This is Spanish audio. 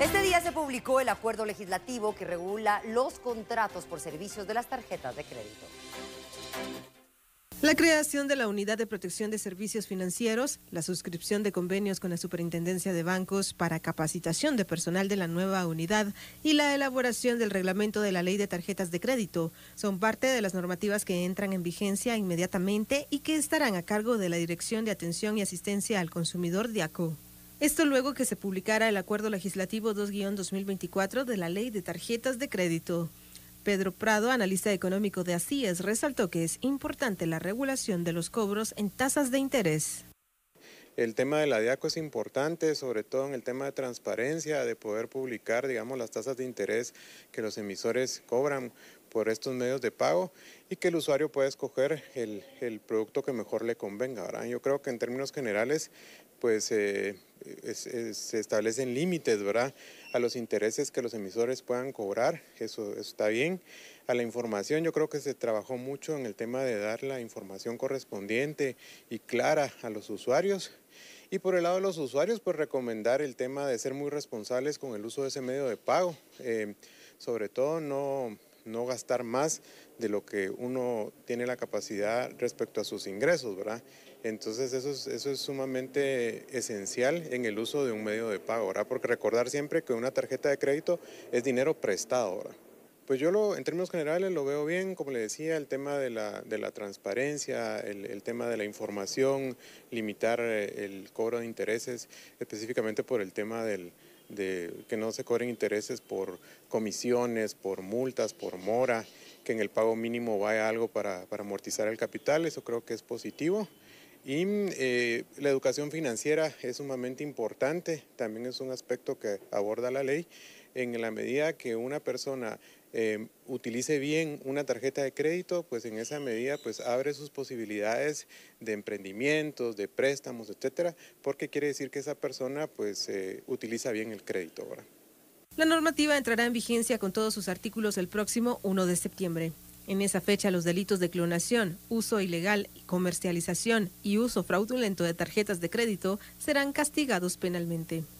Este día se publicó el acuerdo legislativo que regula los contratos por servicios de las tarjetas de crédito. La creación de la Unidad de Protección de Servicios Financieros, la suscripción de convenios con la Superintendencia de Bancos para capacitación de personal de la nueva unidad y la elaboración del reglamento de la Ley de Tarjetas de Crédito son parte de las normativas que entran en vigencia inmediatamente y que estarán a cargo de la Dirección de Atención y Asistencia al Consumidor de ACO. Esto luego que se publicara el Acuerdo Legislativo 2-2024 de la Ley de Tarjetas de Crédito. Pedro Prado, analista económico de ACIES, resaltó que es importante la regulación de los cobros en tasas de interés. El tema de la DIACO es importante, sobre todo en el tema de transparencia, de poder publicar, digamos, las tasas de interés que los emisores cobran, por estos medios de pago y que el usuario pueda escoger el, producto que mejor le convenga. ¿verdad? Yo creo que en términos generales pues eh, se establecen límites ¿verdad? a los intereses que los emisores puedan cobrar, eso, está bien. A la información yo creo que se trabajó mucho en el tema de dar la información correspondiente y clara a los usuarios. Y por el lado de los usuarios, pues recomendar el tema de ser muy responsables con el uso de ese medio de pago. Eh, sobre todo no, no gastar más de lo que uno tiene la capacidad respecto a sus ingresos, ¿verdad? Entonces eso es, eso es sumamente esencial en el uso de un medio de pago, ¿verdad? Porque recordar siempre que una tarjeta de crédito es dinero prestado, ¿verdad? Pues yo lo, en términos generales lo veo bien, como le decía, el tema de la, transparencia, el, tema de la información, limitar eh, el cobro de intereses, específicamente por el tema del, de que no se cobren intereses por comisiones, por multas, por mora, que en el pago mínimo vaya algo para, amortizar el capital, eso creo que es positivo. Y eh, la educación financiera es sumamente importante, también es un aspecto que aborda la ley en la medida que una persona eh, utilice bien una tarjeta de crédito, pues en esa medida pues abre sus posibilidades de emprendimientos, de préstamos, etcétera, porque quiere decir que esa persona pues eh, utiliza bien el crédito. La normativa entrará en vigencia con todos sus artículos el próximo 1 de septiembre. En esa fecha, los delitos de clonación, uso ilegal, comercialización y uso fraudulento de tarjetas de crédito serán castigados penalmente.